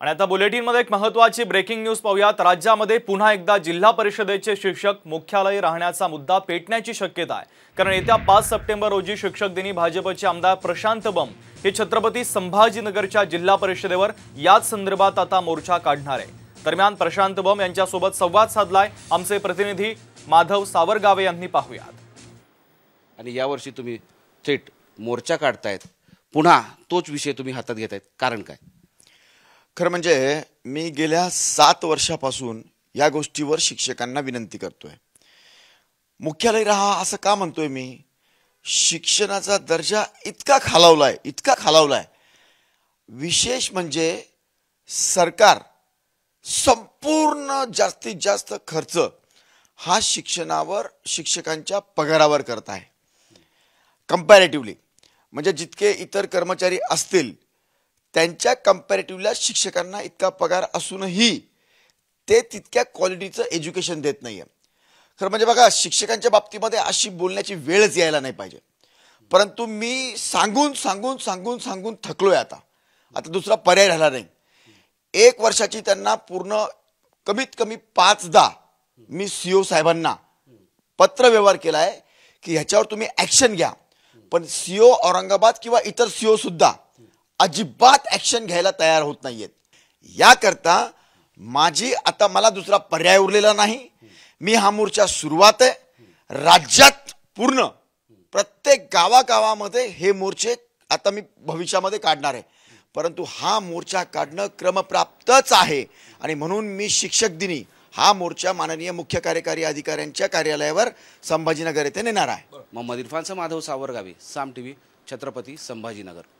आणि आता बुलेटिनमध्ये एक महत्वाची ब्रेकिंग न्यूज पाहूयात राज्यामध्ये पुन्हा एकदा जिल्हा परिषदेचे शिक्षक मुख्यालय राहण्याचा मुद्दा पेटण्याची शक्यता आहे कारण येत्या पाच सप्टेंबर रोजी शिक्षक दिनी भाजपचे आमदार प्रशांत बम हे छत्रपती संभाजीनगरच्या जिल्हा परिषदेवर याच संदर्भात आता मोर्चा काढणार आहे दरम्यान प्रशांत बम यांच्यासोबत संवाद साधलाय आमचे प्रतिनिधी माधव सावरगावे यांनी पाहूयात आणि यावर्षी तुम्ही थेट मोर्चा काढतायत पुन्हा तोच विषय तुम्ही हातात घेतायत कारण काय खरं म्हणजे मी गेल्या सात वर्षापासून या गोष्टीवर शिक्षकांना विनंती करतोय मुख्यालय रहा असं का म्हणतोय मी शिक्षणाचा दर्जा इतका खालावलाय इतका खालावलाय विशेष म्हणजे सरकार संपूर्ण जास्तीत जास्त खर्च हा शिक्षणावर शिक्षकांच्या पगारावर करत आहे कम्पॅरेटिव्हली म्हणजे जितके इतर कर्मचारी असतील त्यांच्या कम्पॅरेटिव्हला शिक्षकांना इतका पगार असूनही ते तितक्या क्वालिटीचं एज्युकेशन देत नाही आहे खरं म्हणजे बघा शिक्षकांच्या बाबतीमध्ये अशी बोलण्याची वेळच यायला नाही पाहिजे परंतु मी सांगून सांगून सांगून सांगून थकलो आहे आता आता दुसरा पर्याय राहिला नाही एक वर्षाची त्यांना पूर्ण कमीत कमी पाचदा मी सी ओ e साहेबांना पत्र व्यवहार केला आहे की ह्याच्यावर तुम्ही ॲक्शन घ्या पण सी ओ e औरंगाबाद किंवा इतर सी e सुद्धा अजिबात ॲक्शन घ्यायला तयार होत नाही आहेत याकरता माझी आता मला दुसरा पर्याय उरलेला नाही मी हा मोर्चा सुरुवात आहे राज्यात पूर्ण प्रत्येक गावागावामध्ये हे मोर्चे आता मी भविष्यामध्ये काढणार आहे परंतु हा मोर्चा काढणं क्रमप्राप्तच आहे आणि म्हणून मी शिक्षक दिनी हा मोर्चा माननीय मुख्य कार्यकारी अधिकाऱ्यांच्या कार्यालयावर संभाजीनगर येथे नेणार आहे मोहम्मद इरफान माधव सावरगावी साम टी व्ही छत्रपती संभाजीनगर